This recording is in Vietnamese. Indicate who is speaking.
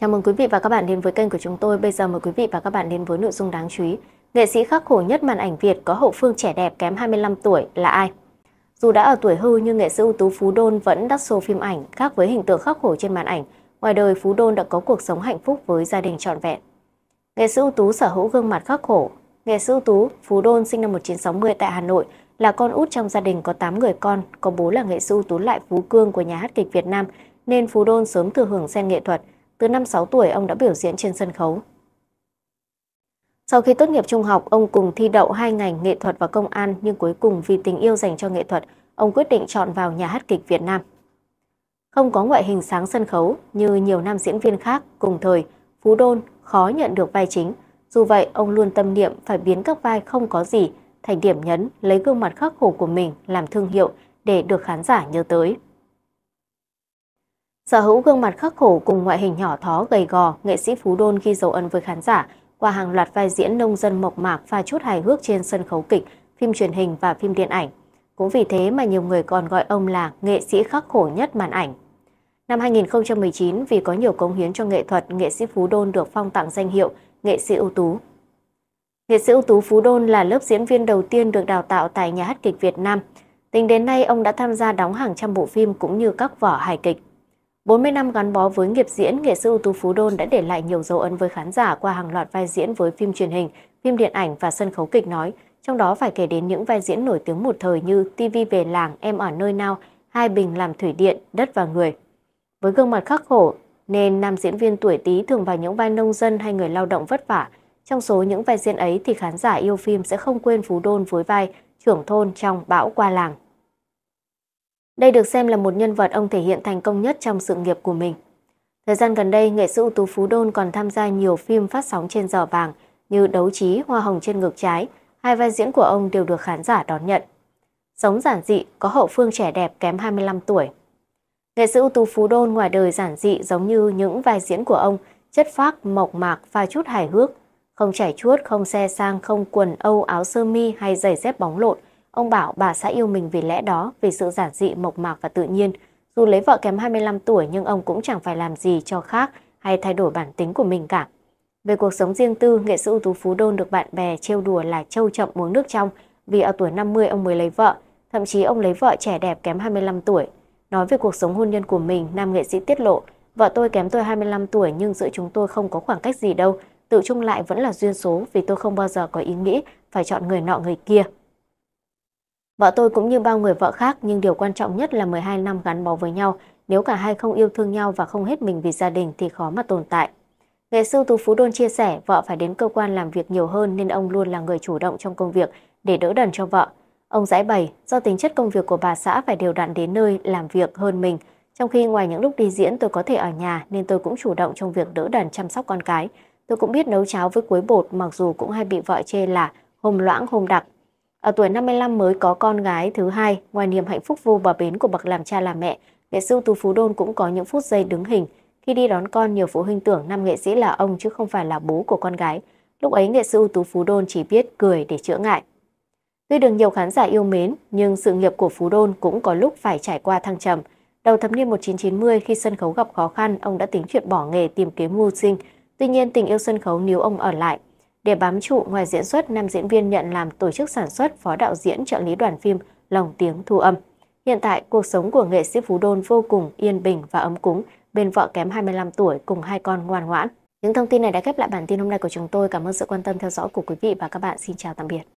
Speaker 1: Chào mừng quý vị và các bạn đến với kênh của chúng tôi. Bây giờ mời quý vị và các bạn đến với nội dung đáng chú ý. Nghệ sĩ khắc khổ nhất màn ảnh Việt có hậu phương trẻ đẹp kém 25 tuổi là ai? Dù đã ở tuổi hưu nhưng nghệ sĩ ưu tú Phú Đôn vẫn đắt show phim ảnh, khác với hình tượng khắc khổ trên màn ảnh. Ngoài đời, Phú Đôn đã có cuộc sống hạnh phúc với gia đình trọn vẹn. Nghệ sĩ ưu tú sở hữu gương mặt khắc khổ. Nghệ sĩ ưu tú Phú Đôn sinh năm 1960 tại Hà Nội, là con út trong gia đình có 8 người con, có bố là nghệ sĩ ưu tú Lại Phú Cương của nhà hát kịch Việt Nam, nên Phú Đôn sớm thừa hưởng sen nghệ thuật – từ năm 6 tuổi ông đã biểu diễn trên sân khấu. Sau khi tốt nghiệp trung học, ông cùng thi đậu hai ngành nghệ thuật và công an nhưng cuối cùng vì tình yêu dành cho nghệ thuật, ông quyết định chọn vào nhà hát kịch Việt Nam. Không có ngoại hình sáng sân khấu như nhiều nam diễn viên khác cùng thời, Phú Đôn khó nhận được vai chính. Dù vậy, ông luôn tâm niệm phải biến các vai không có gì thành điểm nhấn, lấy gương mặt khắc khổ của mình làm thương hiệu để được khán giả nhớ tới. Sở hữu gương mặt khắc khổ cùng ngoại hình nhỏ thó gầy gò, nghệ sĩ Phú Đôn ghi dấu ấn với khán giả qua hàng loạt vai diễn nông dân mộc mạc và chút hài hước trên sân khấu kịch, phim truyền hình và phim điện ảnh. Cũng vì thế mà nhiều người còn gọi ông là nghệ sĩ khắc khổ nhất màn ảnh. Năm 2019, vì có nhiều cống hiến cho nghệ thuật, nghệ sĩ Phú Đôn được phong tặng danh hiệu nghệ sĩ ưu tú. Nghệ sĩ ưu tú Phú Đôn là lớp diễn viên đầu tiên được đào tạo tại nhà hát kịch Việt Nam. Tính đến nay, ông đã tham gia đóng hàng trăm bộ phim cũng như các vở hài kịch. 40 năm gắn bó với nghiệp diễn, nghệ sĩ ưu tú Phú Đôn đã để lại nhiều dấu ấn với khán giả qua hàng loạt vai diễn với phim truyền hình, phim điện ảnh và sân khấu kịch nói. Trong đó phải kể đến những vai diễn nổi tiếng một thời như TV về làng, Em ở nơi nào, Hai bình làm thủy điện, Đất và người. Với gương mặt khắc khổ, nên nam diễn viên tuổi tí thường vào những vai nông dân hay người lao động vất vả. Trong số những vai diễn ấy thì khán giả yêu phim sẽ không quên Phú Đôn với vai trưởng thôn trong Bão qua làng. Đây được xem là một nhân vật ông thể hiện thành công nhất trong sự nghiệp của mình. Thời gian gần đây, nghệ sĩ ưu tú Phú Đôn còn tham gia nhiều phim phát sóng trên giỏ vàng như Đấu trí, Hoa hồng trên ngực trái. Hai vai diễn của ông đều được khán giả đón nhận. Sống giản dị, có hậu phương trẻ đẹp kém 25 tuổi. Nghệ sĩ ưu tú Phú Đôn ngoài đời giản dị giống như những vai diễn của ông, chất phác, mộc mạc, pha chút hài hước. Không chảy chuốt, không xe sang, không quần âu áo sơ mi hay giày dép bóng lộn, Ông bảo bà sẽ yêu mình vì lẽ đó, vì sự giản dị, mộc mạc và tự nhiên. Dù lấy vợ kém 25 tuổi nhưng ông cũng chẳng phải làm gì cho khác hay thay đổi bản tính của mình cả. Về cuộc sống riêng tư, nghệ sĩ ưu tú Phú Đôn được bạn bè trêu đùa là trâu chậm uống nước trong vì ở tuổi 50 ông mới lấy vợ, thậm chí ông lấy vợ trẻ đẹp kém 25 tuổi. Nói về cuộc sống hôn nhân của mình, nam nghệ sĩ tiết lộ, vợ tôi kém tôi 25 tuổi nhưng giữa chúng tôi không có khoảng cách gì đâu, tự chung lại vẫn là duyên số vì tôi không bao giờ có ý nghĩ phải chọn người nọ người kia. Vợ tôi cũng như bao người vợ khác nhưng điều quan trọng nhất là 12 năm gắn bó với nhau. Nếu cả hai không yêu thương nhau và không hết mình vì gia đình thì khó mà tồn tại. Nghệ sư Tú Phú Đôn chia sẻ vợ phải đến cơ quan làm việc nhiều hơn nên ông luôn là người chủ động trong công việc để đỡ đần cho vợ. Ông giải bày do tính chất công việc của bà xã phải đều đặn đến nơi làm việc hơn mình. Trong khi ngoài những lúc đi diễn tôi có thể ở nhà nên tôi cũng chủ động trong việc đỡ đần chăm sóc con cái. Tôi cũng biết nấu cháo với cuối bột mặc dù cũng hay bị vợ chê là hôm loãng hôm đặc ở tuổi 55 mới có con gái thứ hai, ngoài niềm hạnh phúc vô bờ bến của bậc làm cha làm mẹ, nghệ sư Tú Phú Đôn cũng có những phút giây đứng hình. Khi đi đón con, nhiều phụ huynh tưởng nam nghệ sĩ là ông chứ không phải là bố của con gái. Lúc ấy nghệ sư ưu tú Phú Đôn chỉ biết cười để chữa ngại. Tuy được nhiều khán giả yêu mến, nhưng sự nghiệp của Phú Đôn cũng có lúc phải trải qua thăng trầm. Đầu thập niên 1990 khi sân khấu gặp khó khăn, ông đã tính chuyện bỏ nghề tìm kiếm mưu sinh. Tuy nhiên tình yêu sân khấu níu ông ở lại để bám trụ, ngoài diễn xuất, nam diễn viên nhận làm tổ chức sản xuất, phó đạo diễn, trợ lý đoàn phim, lồng tiếng thu âm. Hiện tại, cuộc sống của nghệ sĩ Phú Đôn vô cùng yên bình và ấm cúng, bên vợ kém 25 tuổi cùng hai con ngoan ngoãn. Những thông tin này đã khép lại bản tin hôm nay của chúng tôi. Cảm ơn sự quan tâm theo dõi của quý vị và các bạn. Xin chào tạm biệt.